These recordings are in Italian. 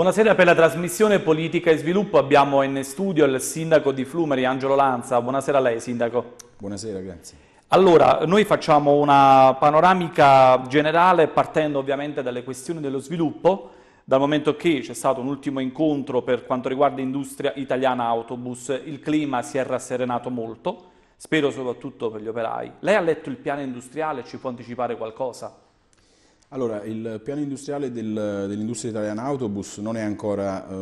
Buonasera per la trasmissione Politica e Sviluppo. Abbiamo in studio il sindaco di Flumeri, Angelo Lanza. Buonasera a lei, sindaco. Buonasera, grazie. Allora, noi facciamo una panoramica generale partendo ovviamente dalle questioni dello sviluppo, dal momento che c'è stato un ultimo incontro per quanto riguarda l'industria italiana autobus, il clima si è rasserenato molto, spero soprattutto per gli operai. Lei ha letto il piano industriale, ci può anticipare qualcosa? Allora, il piano industriale del, dell'industria italiana autobus non è ancora eh,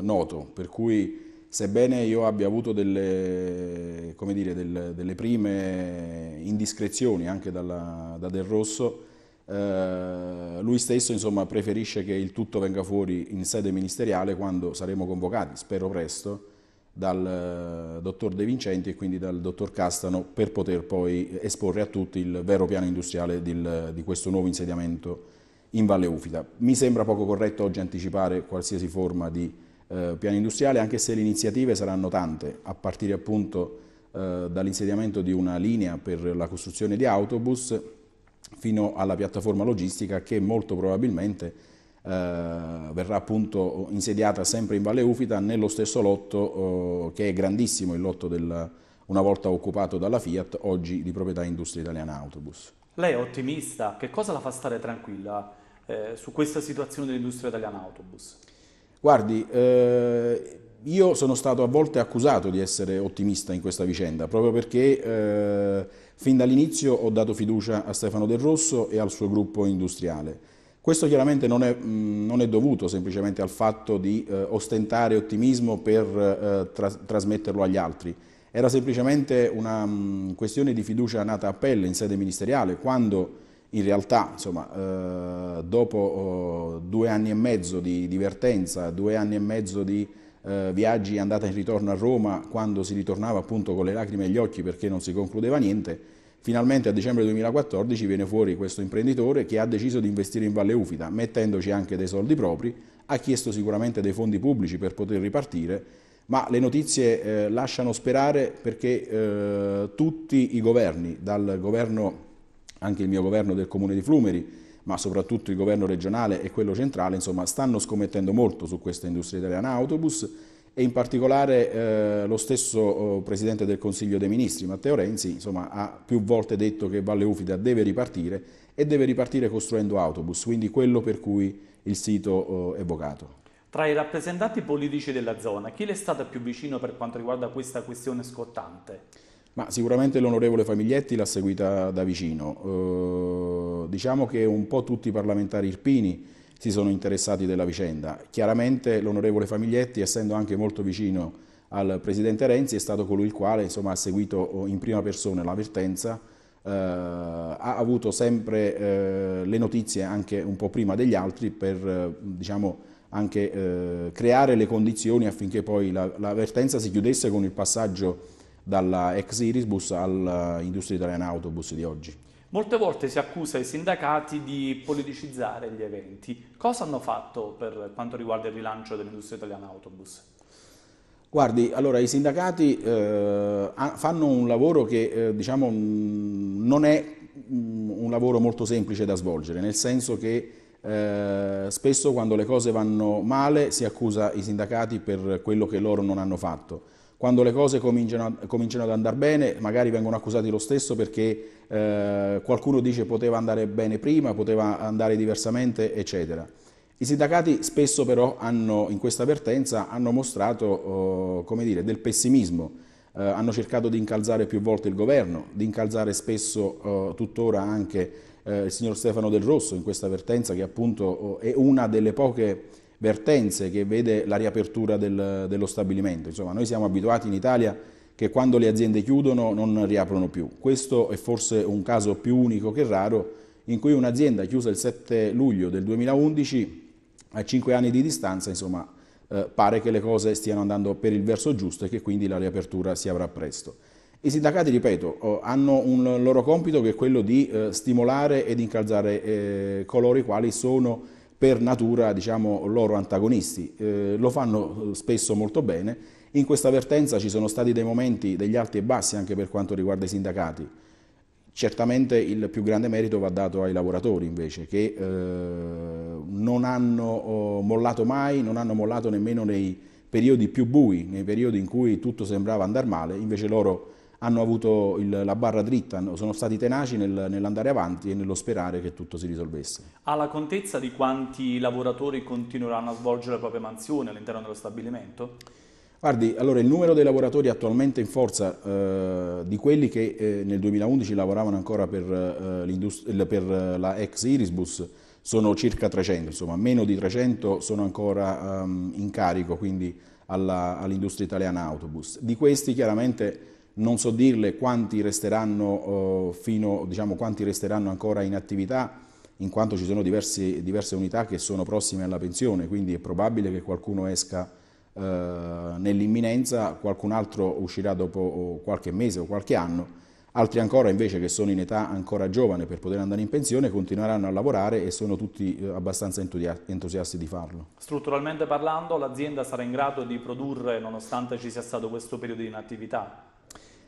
noto, per cui sebbene io abbia avuto delle, dire, delle, delle prime indiscrezioni anche dalla, da Del Rosso, eh, lui stesso insomma, preferisce che il tutto venga fuori in sede ministeriale quando saremo convocati, spero presto, dal eh, dottor De Vincenti e quindi dal dottor Castano per poter poi esporre a tutti il vero piano industriale del, di questo nuovo insediamento in Valle Ufita. Mi sembra poco corretto oggi anticipare qualsiasi forma di eh, piano industriale anche se le iniziative saranno tante a partire appunto eh, dall'insediamento di una linea per la costruzione di autobus fino alla piattaforma logistica che molto probabilmente eh, verrà appunto insediata sempre in Valle Ufita nello stesso lotto eh, che è grandissimo, il lotto del, una volta occupato dalla Fiat, oggi di proprietà Industria Italiana Autobus. Lei è ottimista, che cosa la fa stare tranquilla eh, su questa situazione dell'industria italiana autobus? Guardi, eh, io sono stato a volte accusato di essere ottimista in questa vicenda, proprio perché eh, fin dall'inizio ho dato fiducia a Stefano Del Rosso e al suo gruppo industriale. Questo chiaramente non è, mh, mm, non è dovuto semplicemente al fatto di eh, ostentare ottimismo per eh, tra trasmetterlo agli altri, era semplicemente una mh, mm, questione di fiducia nata a pelle in sede ministeriale, quando in realtà, insomma, eh, dopo oh, due anni e mezzo di divertenza, due anni e mezzo di eh, viaggi andata e ritorno a Roma, quando si ritornava appunto con le lacrime agli occhi perché non si concludeva niente, Finalmente a dicembre 2014 viene fuori questo imprenditore che ha deciso di investire in Valle Ufita, mettendoci anche dei soldi propri, ha chiesto sicuramente dei fondi pubblici per poter ripartire, ma le notizie eh, lasciano sperare perché eh, tutti i governi, dal governo, anche il mio governo del Comune di Flumeri, ma soprattutto il governo regionale e quello centrale, insomma, stanno scommettendo molto su questa industria italiana autobus, e in particolare eh, lo stesso eh, Presidente del Consiglio dei Ministri, Matteo Renzi, insomma, ha più volte detto che Valle Ufida deve ripartire e deve ripartire costruendo autobus, quindi quello per cui il sito eh, è vocato. Tra i rappresentanti politici della zona, chi le è stato più vicino per quanto riguarda questa questione scottante? Ma sicuramente l'onorevole Famiglietti l'ha seguita da vicino. Eh, diciamo che un po' tutti i parlamentari irpini, si sono interessati della vicenda. Chiaramente l'onorevole Famiglietti, essendo anche molto vicino al presidente Renzi, è stato colui il quale insomma, ha seguito oh, in prima persona l'avvertenza, eh, ha avuto sempre eh, le notizie anche un po' prima degli altri per eh, diciamo, anche eh, creare le condizioni affinché poi l'avvertenza la si chiudesse con il passaggio dalla ex Irisbus all'industria eh, italiana autobus di oggi. Molte volte si accusa i sindacati di politicizzare gli eventi. Cosa hanno fatto per quanto riguarda il rilancio dell'industria italiana autobus? Guardi, allora i sindacati eh, fanno un lavoro che eh, diciamo, mm, non è mm, un lavoro molto semplice da svolgere, nel senso che eh, spesso quando le cose vanno male si accusa i sindacati per quello che loro non hanno fatto quando le cose cominciano, cominciano ad andare bene, magari vengono accusati lo stesso perché eh, qualcuno dice poteva andare bene prima, poteva andare diversamente, eccetera. I sindacati spesso però hanno, in questa vertenza hanno mostrato eh, dire, del pessimismo, eh, hanno cercato di incalzare più volte il governo, di incalzare spesso oh, tuttora anche eh, il signor Stefano Del Rosso in questa vertenza che appunto oh, è una delle poche vertenze che vede la riapertura del, dello stabilimento. Insomma, noi siamo abituati in Italia che quando le aziende chiudono non riaprono più. Questo è forse un caso più unico che raro in cui un'azienda chiusa il 7 luglio del 2011 a 5 anni di distanza, insomma, eh, pare che le cose stiano andando per il verso giusto e che quindi la riapertura si avrà presto. I sindacati, ripeto, eh, hanno un loro compito che è quello di eh, stimolare ed incalzare eh, coloro i quali sono per natura diciamo, loro antagonisti. Eh, lo fanno eh, spesso molto bene. In questa vertenza ci sono stati dei momenti degli alti e bassi anche per quanto riguarda i sindacati. Certamente il più grande merito va dato ai lavoratori invece, che eh, non hanno oh, mollato mai, non hanno mollato nemmeno nei periodi più bui, nei periodi in cui tutto sembrava andare male, invece loro hanno avuto il, la barra dritta, sono stati tenaci nel, nell'andare avanti e nello sperare che tutto si risolvesse. Ha la contezza di quanti lavoratori continueranno a svolgere le proprie mansioni all'interno dello stabilimento? Guardi, allora il numero dei lavoratori attualmente in forza eh, di quelli che eh, nel 2011 lavoravano ancora per, eh, per eh, la ex Irisbus sono circa 300, insomma meno di 300 sono ancora um, in carico, quindi all'industria all italiana autobus. Di questi chiaramente non so dirle quanti resteranno, eh, fino, diciamo, quanti resteranno ancora in attività, in quanto ci sono diverse, diverse unità che sono prossime alla pensione, quindi è probabile che qualcuno esca eh, nell'imminenza, qualcun altro uscirà dopo qualche mese o qualche anno, altri ancora invece che sono in età ancora giovane per poter andare in pensione continueranno a lavorare e sono tutti eh, abbastanza entusiasti di farlo. Strutturalmente parlando l'azienda sarà in grado di produrre nonostante ci sia stato questo periodo di inattività?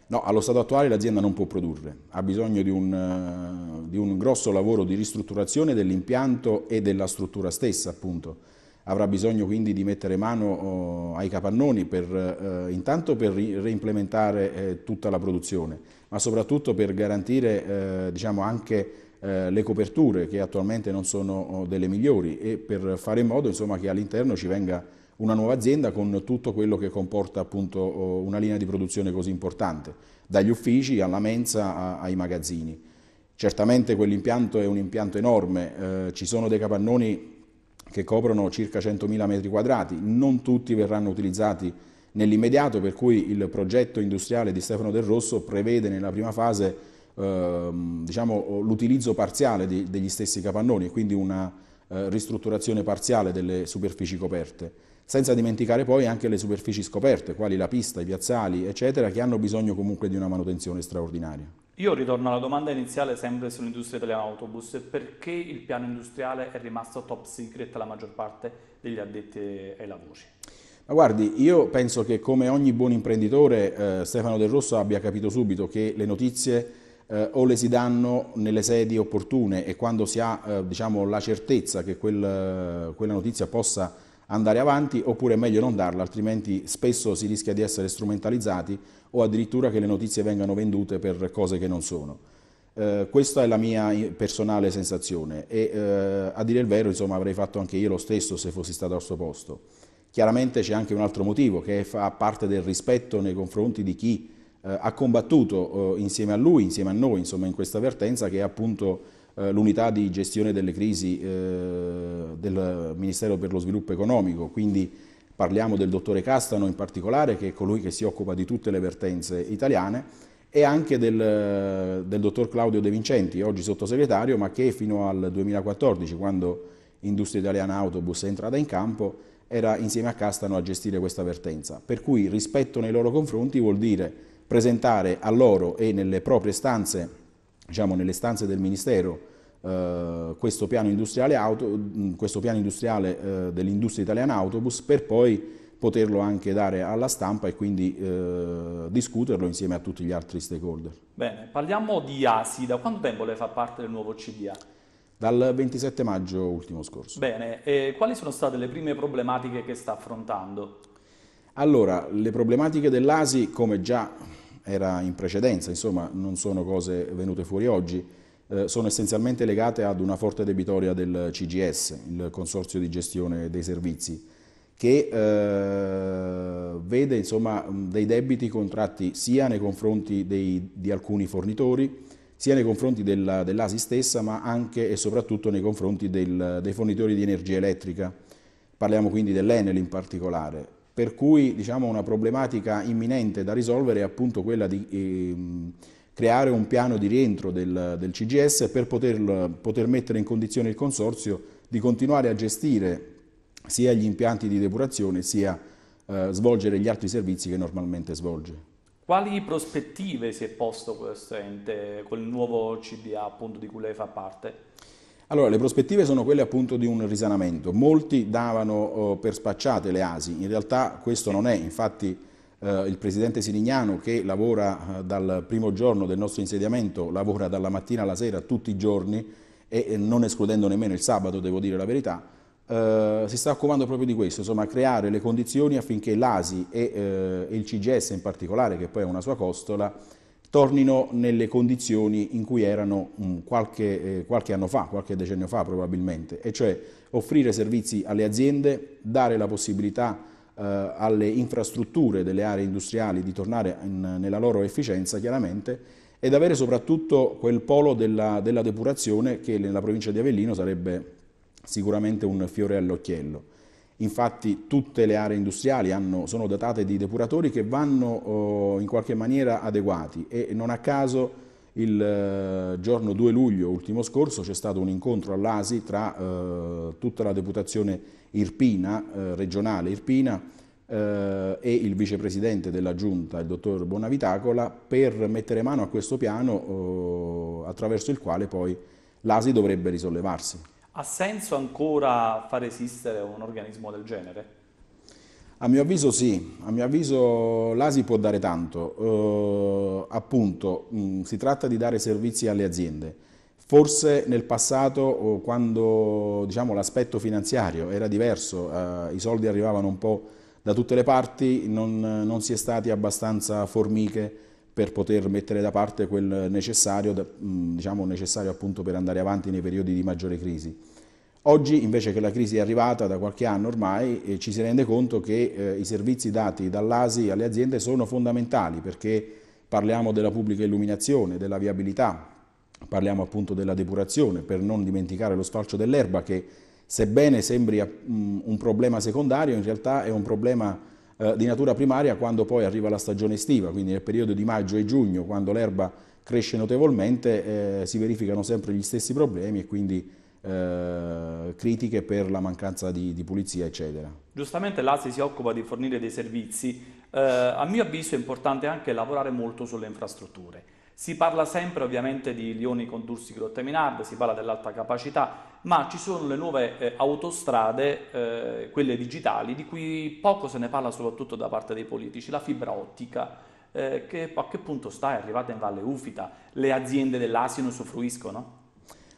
No, allo stato attuale l'azienda non può produrre, ha bisogno di un, eh, di un grosso lavoro di ristrutturazione dell'impianto e della struttura stessa, appunto. Avrà bisogno quindi di mettere mano oh, ai capannoni per, eh, intanto per reimplementare eh, tutta la produzione, ma soprattutto per garantire diciamo, anche le coperture che attualmente non sono oh, delle migliori e per fare in modo insomma, che all'interno ci venga una nuova azienda con tutto quello che comporta appunto oh, una linea di produzione così importante, dagli uffici alla mensa ai magazzini. Certamente quell'impianto è un impianto enorme, eh, ci sono dei capannoni che coprono circa 100.000 metri quadrati, non tutti verranno utilizzati nell'immediato, per cui il progetto industriale di Stefano Del Rosso prevede nella prima fase eh, diciamo, l'utilizzo parziale di, degli stessi capannoni, quindi una, eh, ristrutturazione parziale delle superfici coperte, senza dimenticare poi anche le superfici scoperte, quali la pista, i piazzali, eccetera, che hanno bisogno comunque di una manutenzione straordinaria. Io ritorno alla domanda iniziale sempre sull'industria italiana autobus, perché il piano industriale è rimasto top secret alla maggior parte degli addetti ai lavori? Ma guardi, io penso che come ogni buon imprenditore eh, Stefano Del Rosso abbia capito subito che le notizie eh, o le si danno nelle sedi opportune e quando si ha eh, diciamo, la certezza che quel, eh, quella notizia possa andare avanti oppure è meglio non darla, altrimenti spesso si rischia di essere strumentalizzati o addirittura che le notizie vengano vendute per cose che non sono. Eh, questa è la mia eh, personale sensazione e eh, a dire il vero insomma, avrei fatto anche io lo stesso se fossi stato al suo posto. Chiaramente c'è anche un altro motivo che fa parte del rispetto nei confronti di chi eh, ha combattuto eh, insieme a lui, insieme a noi, insomma, in questa vertenza che è appunto eh, l'unità di gestione delle crisi del Ministero per lo Sviluppo Economico, quindi parliamo del dottore Castano in particolare, che è colui che si occupa di tutte le vertenze italiane, e anche del, del dottor Claudio De Vincenti, oggi sottosegretario, ma che fino al 2014, quando Industria Italiana Autobus è entrata in campo, era insieme a Castano a gestire questa vertenza. Per cui rispetto nei loro confronti vuol dire presentare a loro e nelle proprie stanze, diciamo nelle stanze del Ministero, Uh, questo piano industriale, auto, mm, questo piano industriale uh, dell'industria italiana autobus per poi poterlo anche dare alla stampa e quindi uh, discuterlo insieme a tutti gli altri stakeholder. Bene, parliamo di ASI, da quanto tempo lei fa parte del nuovo CDA? Dal 27 maggio ultimo scorso. Bene, e quali sono state le prime problematiche che sta affrontando? Allora, le problematiche dell'ASI, come già era in precedenza, insomma, non sono cose venute fuori oggi, eh, sono essenzialmente legate ad una forte debitoria del CGS, il Consorzio di Gestione dei Servizi, che eh, vede insomma, dei debiti contratti sia nei confronti dei, di alcuni fornitori, sia nei confronti dell'ASI dell stessa, ma anche e soprattutto nei confronti del, dei fornitori di energia elettrica. Parliamo quindi dell'Enel in particolare per cui diciamo, una problematica imminente da risolvere è appunto quella di eh, creare un piano di rientro del, del CGS per poter, poter mettere in condizione il Consorzio di continuare a gestire sia gli impianti di depurazione sia eh, svolgere gli altri servizi che normalmente svolge. Quali prospettive si è posto questo ente con il nuovo CDA appunto di cui lei fa parte? Allora, le prospettive sono quelle appunto di un risanamento. Molti davano eh, per spacciate le ASI, in realtà questo non è, infatti eh, il presidente Sirignano che lavora eh, dal primo giorno del nostro insediamento, lavora dalla mattina alla sera tutti i giorni e non escludendo nemmeno il sabato, devo dire la verità, eh, si sta occupando proprio di questo, insomma creare le condizioni affinché l'ASI e eh, il CGS in particolare, che poi è una sua costola, tornino nelle condizioni in cui erano mm, qualche, eh, qualche, anno fa, qualche decennio fa probabilmente, e cioè offrire servizi alle aziende, dare la possibilità eh, alle infrastrutture delle aree industriali di tornare in, nella loro efficienza chiaramente ed avere soprattutto quel polo della, della depurazione che nella provincia di Avellino sarebbe sicuramente un fiore all'occhiello. Infatti tutte le aree industriali hanno, sono datate di depuratori che vanno eh, in qualche maniera adeguati e non a caso il eh, giorno 2 luglio ultimo scorso c'è stato un incontro all'ASI tra eh, tutta la deputazione irpina, eh, regionale irpina eh, e il vicepresidente della giunta, il dottor Bonavitacola, per mettere mano a questo piano eh, attraverso il quale poi l'ASI dovrebbe risollevarsi. Ha senso ancora far esistere un organismo del genere? A mio avviso sì, a mio avviso l'ASI può dare tanto, eh, appunto mh, mm, si tratta di dare servizi alle aziende, forse nel passato quando diciamo, l'aspetto finanziario era diverso, eh, i soldi arrivavano un po' da tutte le parti, non, non si è stati abbastanza formiche per poter mettere da parte quel necessario, mm, diciamo necessario appunto per andare avanti nei periodi di maggiore crisi. Oggi invece che la crisi è arrivata da qualche anno ormai eh, ci si rende conto che eh, i servizi dati dall'ASI alle aziende sono fondamentali perché parliamo della pubblica illuminazione, della viabilità, parliamo appunto della depurazione, per non dimenticare lo sfalcio dell'erba che sebbene sembri mh, mm, un problema secondario in realtà è un problema eh, di natura primaria quando poi arriva la stagione estiva, quindi nel periodo di maggio e giugno, quando l'erba cresce notevolmente, eh, si verificano sempre gli stessi problemi e quindi eh, critiche per la mancanza di, di pulizia, eccetera. Giustamente l'ASI si occupa di fornire dei servizi, eh, a mio avviso è importante anche lavorare molto sulle infrastrutture. Si parla sempre ovviamente di Lioni Condursi Minard, si parla dell'alta capacità, ma ci sono le nuove eh, autostrade, eh, quelle digitali, di cui poco se ne parla soprattutto da parte dei politici, la fibra ottica, eh, che a che punto sta? È arrivata in Valle Ufita, le aziende dell'asino soffruiscono?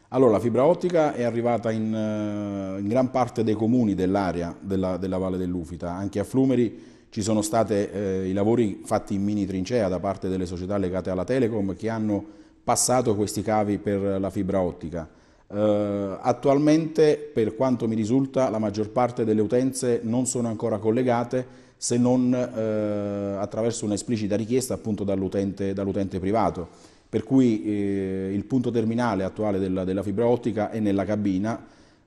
Allora, la fibra ottica è arrivata in, eh, in gran parte dei comuni dell'area della, della Valle dell'Ufita, anche a Flumeri ci sono stati eh, i lavori fatti in mini trincea da parte delle società legate alla Telecom che hanno passato questi cavi per la fibra ottica. Eh, attualmente, per quanto mi risulta, la maggior parte delle utenze non sono ancora collegate se non eh, attraverso un'esplicita richiesta appunto dall'utente dall privato. Per cui eh, il punto terminale attuale della, della fibra ottica è nella cabina,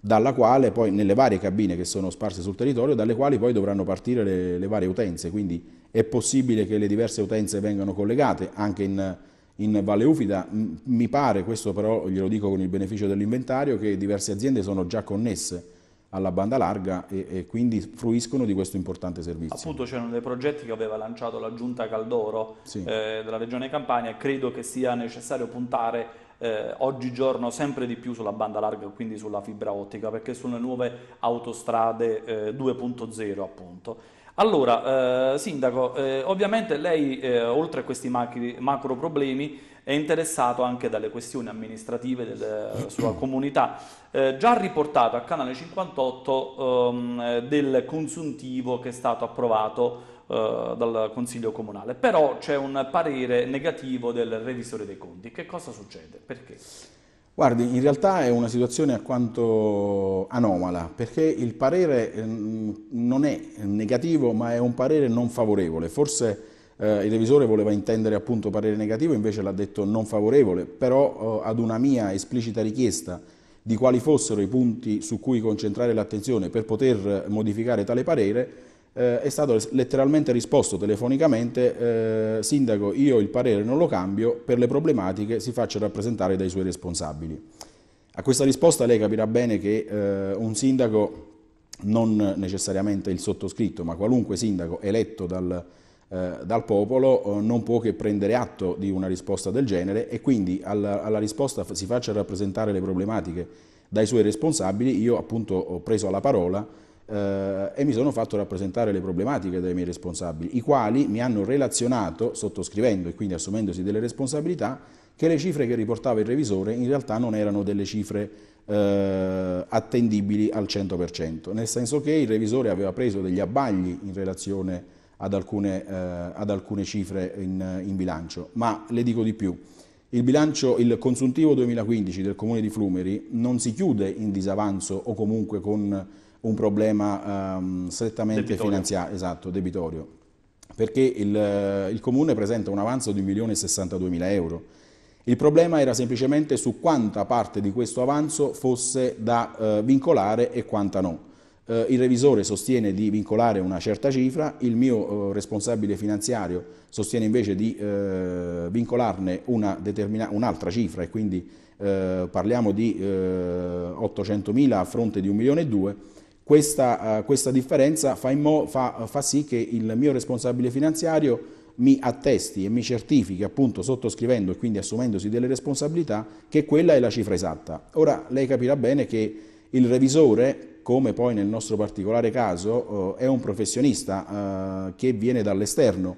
dalla quale poi nelle varie cabine che sono sparse sul territorio, dalle quali poi dovranno partire le, le varie utenze, quindi è possibile che le diverse utenze vengano collegate anche in, in Valle Ufida, mi pare, questo però glielo dico con il beneficio dell'inventario, che diverse aziende sono già connesse alla banda larga e, e quindi fruiscono di questo importante servizio. Appunto c'erano dei progetti che aveva lanciato la giunta Caldoro sì. eh, della regione Campania credo che sia necessario puntare eh, oggigiorno sempre di più sulla banda larga, quindi sulla fibra ottica, perché sono le nuove autostrade eh, 2.0 appunto. Allora, eh, Sindaco, eh, ovviamente lei, eh, oltre a questi macri, macro problemi, è interessato anche dalle questioni amministrative della sua comunità, eh, già riportato a Canale 58 ehm, del consuntivo che è stato approvato eh, dal Consiglio Comunale, però c'è un parere negativo del Revisore dei Conti. Che cosa succede? Perché? Guardi, in realtà è una situazione alquanto anomala, perché il parere ehm, non è negativo, ma è un parere non favorevole. Forse eh, il revisore voleva intendere appunto parere negativo, invece l'ha detto non favorevole, però eh, ad una mia esplicita richiesta di quali fossero i punti su cui concentrare l'attenzione per poter modificare tale parere, eh, è stato letteralmente risposto telefonicamente eh, sindaco io il parere non lo cambio, per le problematiche si faccia rappresentare dai suoi responsabili. A questa risposta lei capirà bene che eh, un sindaco, non necessariamente il sottoscritto, ma qualunque sindaco eletto dal, eh, dal popolo eh, non può che prendere atto di una risposta del genere e quindi alla, alla risposta si faccia rappresentare le problematiche dai suoi responsabili, io appunto ho preso la parola eh, e mi sono fatto rappresentare le problematiche dai miei responsabili, i quali mi hanno relazionato, sottoscrivendo e quindi assumendosi delle responsabilità, che le cifre che riportava il revisore in realtà non erano delle cifre eh, attendibili al 100%, nel senso che il revisore aveva preso degli abbagli in relazione ad alcune, eh, ad alcune cifre in, in bilancio, ma le dico di più. Il bilancio, il consuntivo 2015 del Comune di Flumeri non si chiude in disavanzo o comunque con un problema um, strettamente debitorio. finanziario, esatto, debitorio, perché il, eh, il comune presenta un avanzo di 1.062.000 euro. Il problema era semplicemente su quanta parte di questo avanzo fosse da eh, vincolare e quanta no. Eh, il revisore sostiene di vincolare una certa cifra, il mio eh, responsabile finanziario sostiene invece di eh, vincolarne un'altra cifra e quindi eh, parliamo di 800.000 a fronte di 1.200.000 questa, eh, questa differenza fa, mo, fa, fa sì che il mio responsabile finanziario mi attesti e mi certifichi appunto sottoscrivendo e quindi assumendosi delle responsabilità che quella è la cifra esatta. Ora lei capirà bene che il revisore, come poi nel nostro particolare caso, eh, è un professionista eh, che viene dall'esterno,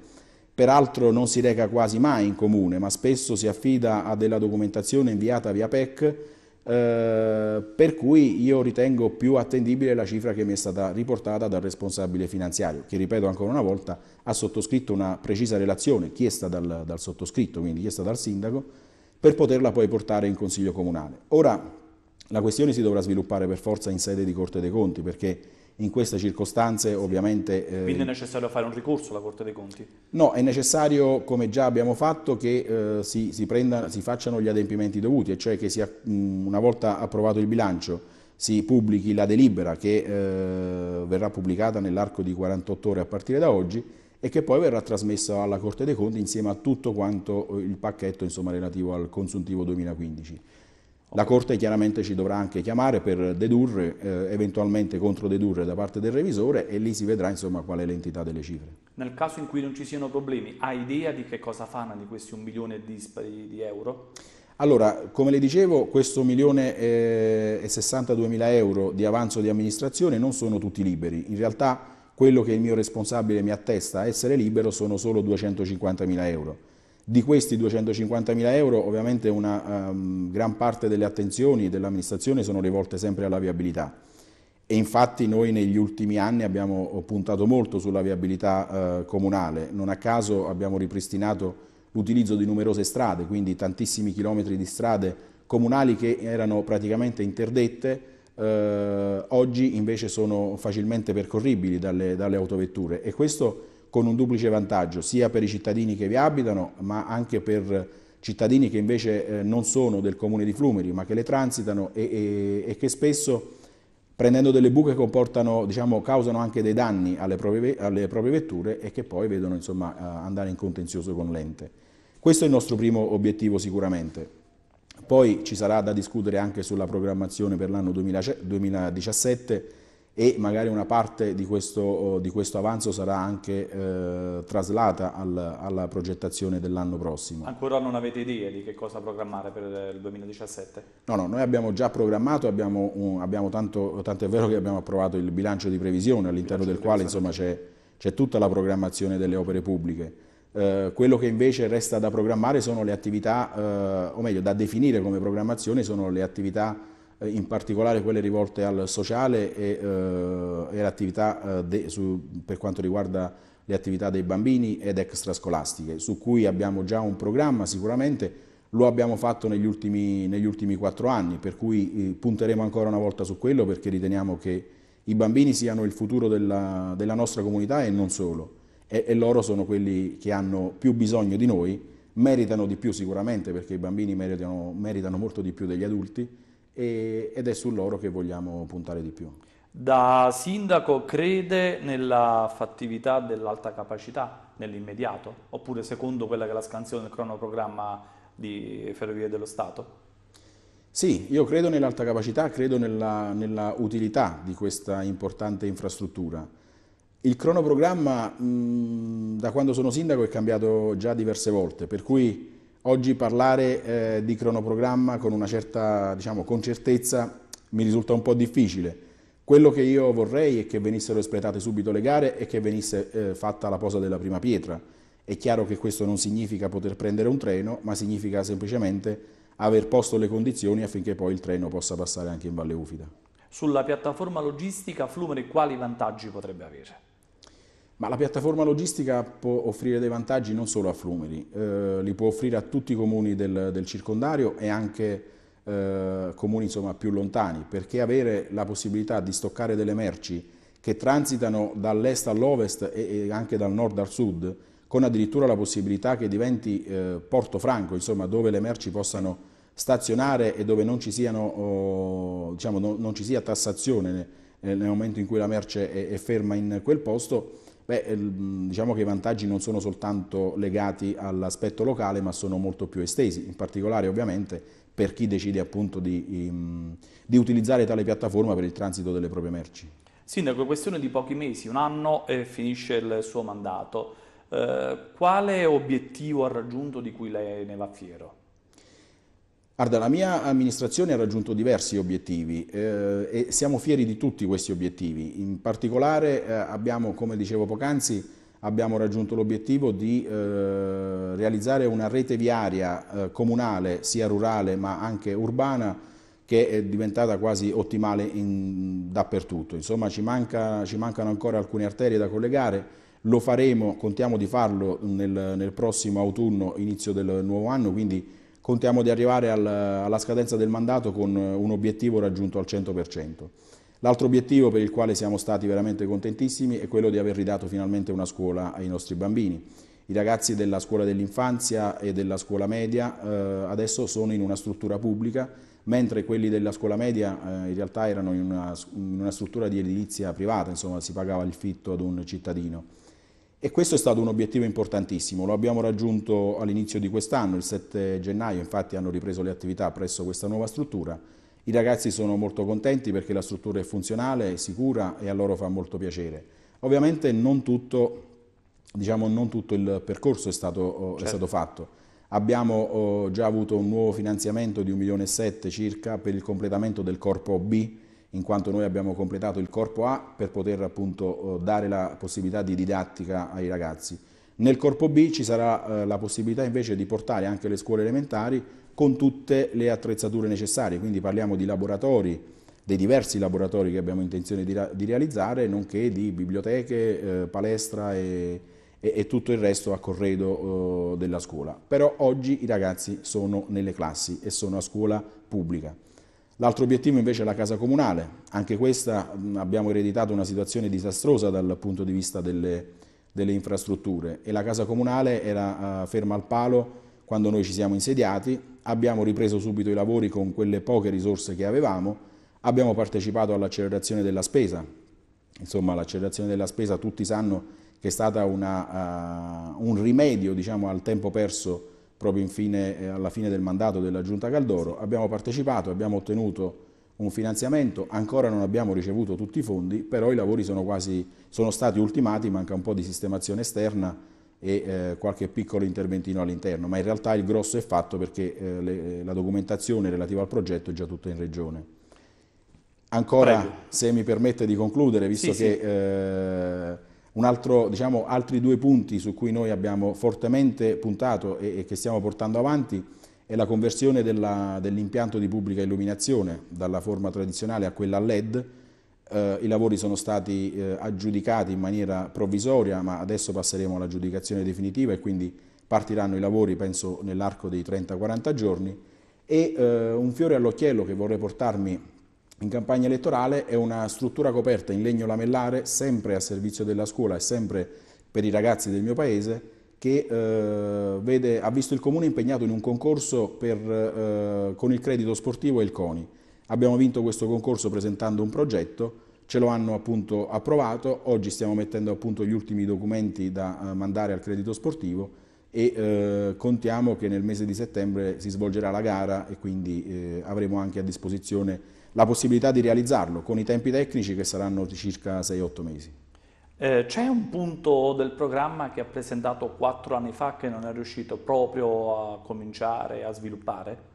peraltro non si reca quasi mai in comune, ma spesso si affida a della documentazione inviata via PEC eh, per cui io ritengo più attendibile la cifra che mi è stata riportata dal responsabile finanziario, che ripeto ancora una volta ha sottoscritto una precisa relazione chiesta dal, dal sottoscritto, quindi chiesta dal sindaco, per poterla poi portare in consiglio comunale. Ora la questione si dovrà sviluppare per forza in sede di Corte dei Conti perché in queste circostanze ovviamente... Eh, Quindi è necessario fare un ricorso alla Corte dei Conti? No, è necessario, come già abbiamo fatto, che eh, si, si, prenda, si, facciano gli adempimenti dovuti, e cioè che sia, una volta approvato il bilancio si pubblichi la delibera che eh, verrà pubblicata nell'arco di 48 ore a partire da oggi e che poi verrà trasmessa alla Corte dei Conti insieme a tutto quanto il pacchetto insomma, relativo al consuntivo 2015. La Corte chiaramente ci dovrà anche chiamare per dedurre, eh, eventualmente controdedurre da parte del revisore e lì si vedrà insomma qual è l'entità delle cifre. Nel caso in cui non ci siano problemi, ha idea di che cosa fanno di questi un milione e dispari di euro? Allora, come le dicevo, questo milione eh, e 62 mila euro di avanzo di amministrazione non sono tutti liberi. In realtà quello che il mio responsabile mi attesta essere libero sono solo 250 mila euro di questi 250.000 euro ovviamente una um, gran parte delle attenzioni dell'amministrazione sono rivolte sempre alla viabilità e infatti noi negli ultimi anni abbiamo eh, puntato molto sulla viabilità eh, comunale, non a caso abbiamo ripristinato l'utilizzo di numerose strade, quindi tantissimi chilometri di strade comunali che erano praticamente interdette, eh, oggi invece sono facilmente percorribili dalle, dalle autovetture e questo con un duplice vantaggio, sia per i cittadini che vi abitano, ma anche per cittadini che invece eh, non sono del comune di Flumeri, ma che le transitano e, e, e che spesso prendendo delle buche comportano, diciamo, causano anche dei danni alle proprie, alle proprie vetture e che poi vedono insomma, eh, andare in contenzioso con l'ente. Questo è il nostro primo obiettivo sicuramente. Poi ci sarà da discutere anche sulla programmazione per l'anno 2017 e magari una parte di questo, di questo avanzo sarà anche eh, traslata al, alla progettazione dell'anno prossimo. Ancora non avete idee di che cosa programmare per il 2017? No, no, noi abbiamo già programmato, abbiamo, un, abbiamo tanto, tanto, è vero che abbiamo approvato il bilancio di previsione all'interno del quale c'è tutta la programmazione delle opere pubbliche. Eh, quello che invece resta da programmare sono le attività, eh, o meglio da definire come programmazione sono le attività eh, in particolare quelle rivolte al sociale e, eh, e all'attività eh, per quanto riguarda le attività dei bambini ed extrascolastiche, su cui abbiamo già un programma sicuramente, lo abbiamo fatto negli ultimi, negli ultimi quattro anni, per cui eh, punteremo ancora una volta su quello perché riteniamo che i bambini siano il futuro della, della nostra comunità e non solo, e, e loro sono quelli che hanno più bisogno di noi, meritano di più sicuramente perché i bambini meritano, meritano molto di più degli adulti, e, ed è su loro che vogliamo puntare di più. Da sindaco crede nella fattività dell'alta capacità nell'immediato oppure secondo quella che è la scansione del cronoprogramma di Ferrovie dello Stato? Sì, io credo nell'alta capacità, credo nella, nella, utilità di questa importante infrastruttura. Il cronoprogramma mh, mm, da quando sono sindaco è cambiato già diverse volte, per cui Oggi parlare eh, di cronoprogramma con una certa, diciamo, con certezza mi risulta un po' difficile. Quello che io vorrei è che venissero espletate subito le gare e che venisse eh, fatta la posa della prima pietra. È chiaro che questo non significa poter prendere un treno, ma significa semplicemente aver posto le condizioni affinché poi il treno possa passare anche in Valle Ufida. Sulla piattaforma logistica Flumere quali vantaggi potrebbe avere? Ma la piattaforma logistica può offrire dei vantaggi non solo a Flumeri, eh, li può offrire a tutti i comuni del, del circondario e anche eh, comuni insomma, più lontani, perché avere la possibilità di stoccare delle merci che transitano dall'est all'ovest e, e, anche dal nord al sud, con addirittura la possibilità che diventi eh, porto franco, insomma, dove le merci possano stazionare e dove non ci, siano, oh, diciamo, no, non ci sia tassazione nel, eh, nel momento in cui la merce è, è ferma in quel posto, Beh, ehm, diciamo che i vantaggi non sono soltanto legati all'aspetto locale, ma sono molto più estesi, in particolare ovviamente per chi decide appunto di, ehm, di utilizzare tale piattaforma per il transito delle proprie merci. Sindaco, questione di pochi mesi, un anno e finisce il suo mandato. Eh, quale obiettivo ha raggiunto di cui lei ne va fiero? Guarda, la mia amministrazione ha raggiunto diversi obiettivi eh, e siamo fieri di tutti questi obiettivi. In particolare eh, abbiamo, come dicevo poc'anzi, abbiamo raggiunto l'obiettivo di eh, realizzare una rete viaria eh, comunale, sia rurale ma anche urbana, che è diventata quasi ottimale in, dappertutto. Insomma, ci, manca, ci, mancano ancora alcune arterie da collegare, lo faremo, contiamo di farlo nel, nel prossimo autunno, inizio del nuovo anno, quindi contiamo di arrivare al, alla scadenza del mandato con eh, un obiettivo raggiunto al 100%. L'altro obiettivo per il quale siamo stati veramente contentissimi è quello di aver ridato finalmente una scuola ai nostri bambini. I ragazzi della scuola dell'infanzia e della scuola media eh, adesso sono in una struttura pubblica, mentre quelli della scuola media eh, in realtà erano in una, in una struttura di edilizia privata, insomma si pagava il fitto ad un cittadino. E questo è stato un obiettivo importantissimo, lo abbiamo raggiunto all'inizio di quest'anno, il 7 gennaio, infatti hanno ripreso le attività presso questa nuova struttura. I ragazzi sono molto contenti perché la struttura è funzionale, è sicura e a loro fa molto piacere. Ovviamente non tutto, diciamo, non tutto il percorso è stato, oh, certo. è stato fatto. Abbiamo oh, già avuto un nuovo finanziamento di milione e milioni circa per il completamento del corpo B, in quanto noi abbiamo completato il corpo A per poter appunto eh, dare la possibilità di didattica ai ragazzi. Nel corpo B ci sarà eh, la possibilità invece di portare anche le scuole elementari con tutte le attrezzature necessarie, quindi parliamo di laboratori, dei diversi laboratori che abbiamo intenzione di, di realizzare, nonché di biblioteche, eh, palestra e, e, e, tutto il resto a corredo eh, della scuola. Però oggi i ragazzi sono nelle classi e sono a scuola pubblica. L'altro obiettivo invece è la casa comunale, anche questa abbiamo ereditato una situazione disastrosa dal punto di vista delle, delle infrastrutture e la casa comunale era eh, ferma al palo quando noi ci siamo insediati, abbiamo ripreso subito i lavori con quelle poche risorse che avevamo, abbiamo partecipato all'accelerazione della spesa, insomma l'accelerazione della spesa tutti sanno che è stata una, uh, un rimedio diciamo, al tempo perso proprio fine, eh, alla fine del mandato della Giunta Caldoro, abbiamo partecipato, abbiamo ottenuto un finanziamento, ancora non abbiamo ricevuto tutti i fondi, però i lavori sono, quasi, sono stati ultimati, manca un po' di sistemazione esterna e eh, qualche piccolo interventino all'interno, ma in realtà il grosso è fatto perché eh, le, la documentazione relativa al progetto è già tutta in regione. Ancora, Prego. se mi permette di concludere, visto sì, che... Sì. Eh, un Altro, diciamo, altri due punti su cui noi abbiamo fortemente puntato e, e che stiamo portando avanti è la conversione dell'impianto di pubblica illuminazione dalla forma tradizionale a quella LED. Eh, I lavori sono stati eh, aggiudicati in maniera provvisoria, ma adesso passeremo all'aggiudicazione definitiva e quindi partiranno i lavori, penso, nell'arco dei 30-40 giorni. E eh, un fiore all'occhiello che vorrei portarmi in campagna elettorale è una struttura coperta in legno lamellare, sempre a servizio della scuola e sempre per i ragazzi del mio paese, che eh, vede, ha visto il Comune impegnato in un concorso per, eh, con il credito sportivo e il CONI. Abbiamo vinto questo concorso presentando un progetto, ce lo hanno appunto approvato, oggi stiamo mettendo a punto gli ultimi documenti da eh, mandare al credito sportivo e eh, contiamo che nel mese di settembre si svolgerà la gara e quindi eh, avremo anche a disposizione la possibilità di realizzarlo con i tempi tecnici che saranno di circa 6-8 mesi. Eh, c'è un punto del programma che ha presentato 4 anni fa che non è riuscito proprio a cominciare a sviluppare?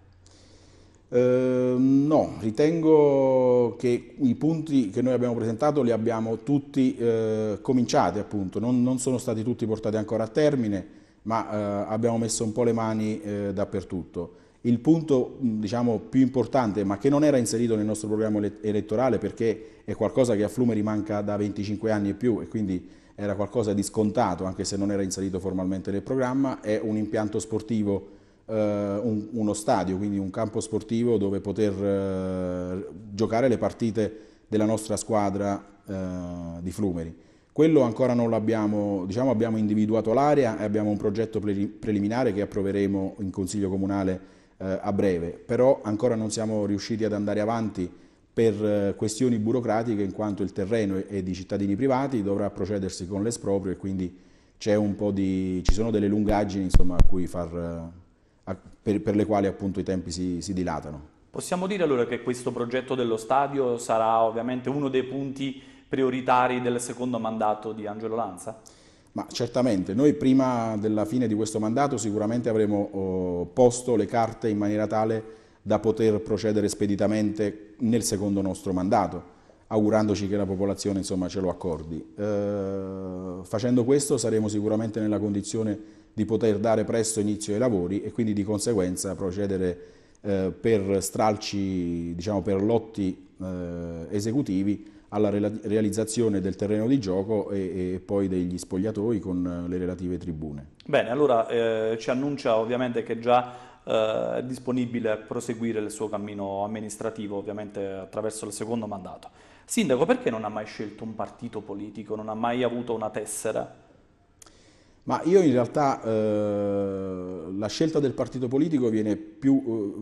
Eh, no, ritengo che i punti che noi abbiamo presentato li abbiamo tutti eh, cominciati appunto, non, non, sono stati tutti portati ancora a termine, ma eh, abbiamo messo un po' le mani eh, dappertutto. Il punto diciamo, più importante, ma che non era inserito nel nostro programma elettorale perché è qualcosa che a Flumeri manca da 25 anni e più e quindi era qualcosa di scontato, anche se non era inserito formalmente nel programma, è un impianto sportivo, eh, un, uno stadio, quindi un campo sportivo dove poter eh, giocare le partite della nostra squadra eh, di Flumeri. Quello ancora non l'abbiamo, diciamo abbiamo individuato l'area e abbiamo un progetto preliminare che approveremo in Consiglio Comunale eh, a breve, però ancora non siamo riusciti ad andare avanti per eh, questioni burocratiche in quanto il terreno è di cittadini privati, dovrà procedersi con l'esproprio e quindi di, ci sono delle lungaggini insomma, far, eh, per, per, le quali appunto, i tempi si, si dilatano. Possiamo dire allora che questo progetto dello stadio sarà ovviamente uno dei punti prioritari del secondo mandato di Angelo Lanza? Ma certamente, noi prima della fine di questo mandato sicuramente avremo eh, posto le carte in maniera tale da poter procedere speditamente nel secondo nostro mandato, augurandoci che la popolazione insomma, ce lo accordi. Eh, facendo questo saremo sicuramente nella condizione di poter dare presto inizio ai lavori e quindi di conseguenza procedere eh, per stralci, diciamo per lotti eh, esecutivi, alla realizzazione del terreno di gioco e, e, poi degli spogliatoi con eh, le relative tribune. Bene, allora eh, ci annuncia ovviamente che già eh, è disponibile a proseguire il suo cammino amministrativo ovviamente attraverso il secondo mandato. Sindaco, perché non ha mai scelto un partito politico, non ha mai avuto una tessera? Ma io in realtà eh, la scelta del partito politico viene più, eh,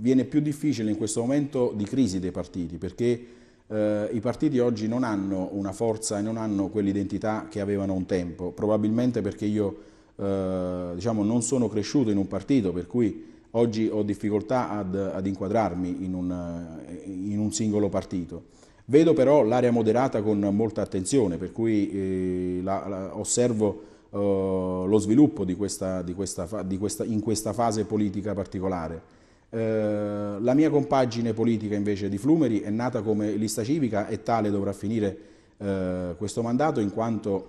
viene più difficile in questo momento di crisi dei partiti perché eh, i partiti oggi non hanno una forza e non hanno quell'identità che avevano un tempo, probabilmente perché io eh, diciamo, non sono cresciuto in un partito, per cui oggi ho difficoltà ad, ad inquadrarmi in un, eh, in un, singolo partito. Vedo però l'area moderata con molta attenzione, per cui eh, la, la, osservo eh, lo sviluppo di questa, di questa, di questa, in questa fase politica particolare. Eh, la mia compagine politica invece di Flumeri è nata come lista civica e tale dovrà finire eh, questo mandato in quanto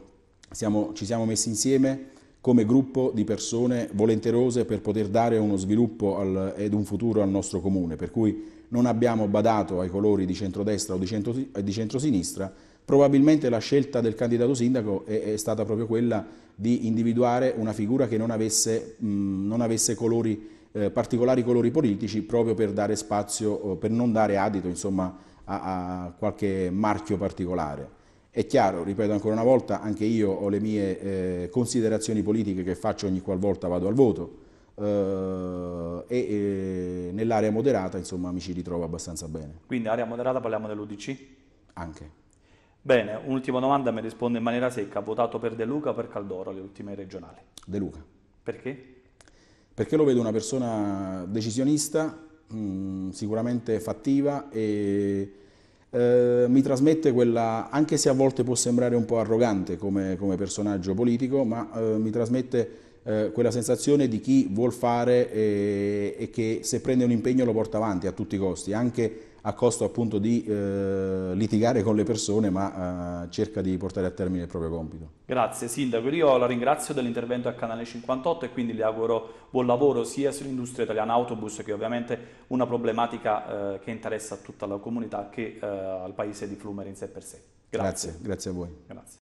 siamo, ci siamo messi insieme come gruppo di persone volenterose per poter dare uno sviluppo al, ed un futuro al nostro comune, per cui non abbiamo badato ai colori di centrodestra o di, centro, di centrosinistra, probabilmente la scelta del candidato sindaco è, è, stata proprio quella di individuare una figura che non avesse, mh, mm, non avesse colori eh, particolari colori politici proprio per dare spazio, per non dare adito insomma, a, a, qualche marchio particolare. È chiaro, ripeto ancora una volta, anche io ho le mie eh, considerazioni politiche che faccio ogni qualvolta vado al voto eh, e eh, nell'area moderata insomma mi ci ritrovo abbastanza bene. Quindi area moderata parliamo dell'Udc? Anche. Bene, un'ultima domanda mi risponde in maniera secca, votato per De Luca o per Caldoro le ultime regionali? De Luca. Perché? perché lo vedo una persona decisionista, mh, mm, sicuramente fattiva e eh, mi trasmette quella, anche se a volte può sembrare un po' arrogante come, come personaggio politico, ma eh, mi trasmette eh, quella sensazione di chi vuol fare eh, e che se prende un impegno lo porta avanti a tutti i costi, anche a costo appunto di eh, litigare con le persone, ma eh, cerca di portare a termine il proprio compito. Grazie Sindaco, io la ringrazio dell'intervento a Canale 58 e quindi le auguro buon lavoro sia sull'industria italiana autobus che ovviamente una problematica eh, che interessa a tutta la comunità che al paese di Flumere in sé per sé. Grazie, grazie, grazie a voi. Grazie.